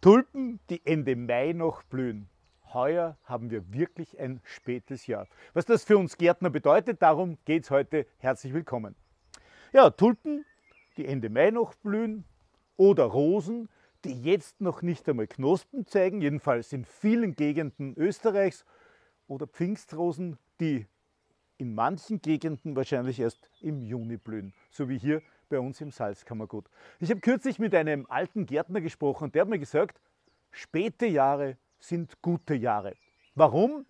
Tulpen, die Ende Mai noch blühen. Heuer haben wir wirklich ein spätes Jahr. Was das für uns Gärtner bedeutet, darum geht es heute. Herzlich willkommen. Ja, Tulpen, die Ende Mai noch blühen oder Rosen, die jetzt noch nicht einmal Knospen zeigen, jedenfalls in vielen Gegenden Österreichs oder Pfingstrosen, die in manchen Gegenden wahrscheinlich erst im Juni blühen, so wie hier bei uns im Salzkammergut. Ich habe kürzlich mit einem alten Gärtner gesprochen und der hat mir gesagt, späte Jahre sind gute Jahre. Warum?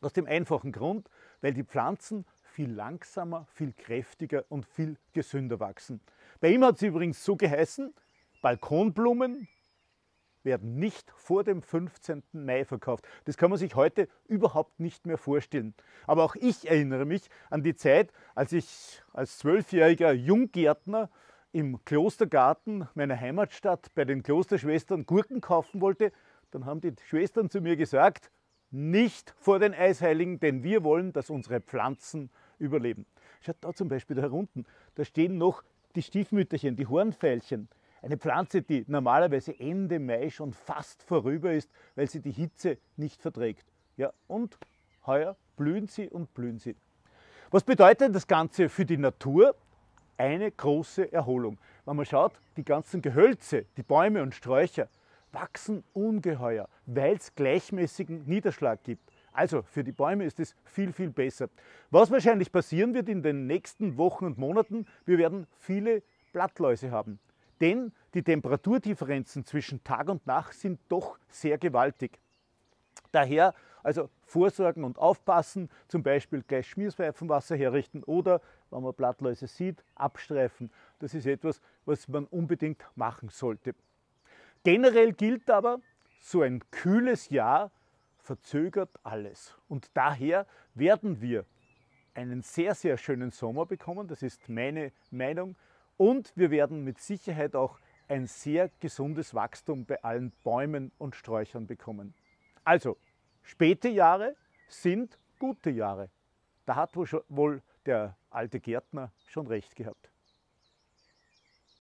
Aus dem einfachen Grund, weil die Pflanzen viel langsamer, viel kräftiger und viel gesünder wachsen. Bei ihm hat es übrigens so geheißen, Balkonblumen, werden nicht vor dem 15. Mai verkauft. Das kann man sich heute überhaupt nicht mehr vorstellen. Aber auch ich erinnere mich an die Zeit, als ich als zwölfjähriger Junggärtner im Klostergarten meiner Heimatstadt bei den Klosterschwestern Gurken kaufen wollte. Dann haben die Schwestern zu mir gesagt, nicht vor den Eisheiligen, denn wir wollen, dass unsere Pflanzen überleben. Schaut da zum Beispiel da unten, da stehen noch die Stiefmütterchen, die Hornfeilchen. Eine Pflanze, die normalerweise Ende Mai schon fast vorüber ist, weil sie die Hitze nicht verträgt. Ja, und heuer blühen sie und blühen sie. Was bedeutet das Ganze für die Natur? Eine große Erholung. Wenn man schaut, die ganzen Gehölze, die Bäume und Sträucher wachsen ungeheuer, weil es gleichmäßigen Niederschlag gibt. Also für die Bäume ist es viel, viel besser. Was wahrscheinlich passieren wird in den nächsten Wochen und Monaten, wir werden viele Blattläuse haben denn die Temperaturdifferenzen zwischen Tag und Nacht sind doch sehr gewaltig. Daher also vorsorgen und aufpassen, zum Beispiel gleich Schmiersweifenwasser herrichten oder, wenn man Blattläuse sieht, abstreifen. Das ist etwas, was man unbedingt machen sollte. Generell gilt aber, so ein kühles Jahr verzögert alles. Und daher werden wir einen sehr, sehr schönen Sommer bekommen. Das ist meine Meinung. Und wir werden mit Sicherheit auch ein sehr gesundes Wachstum bei allen Bäumen und Sträuchern bekommen. Also, späte Jahre sind gute Jahre. Da hat wohl der alte Gärtner schon recht gehabt.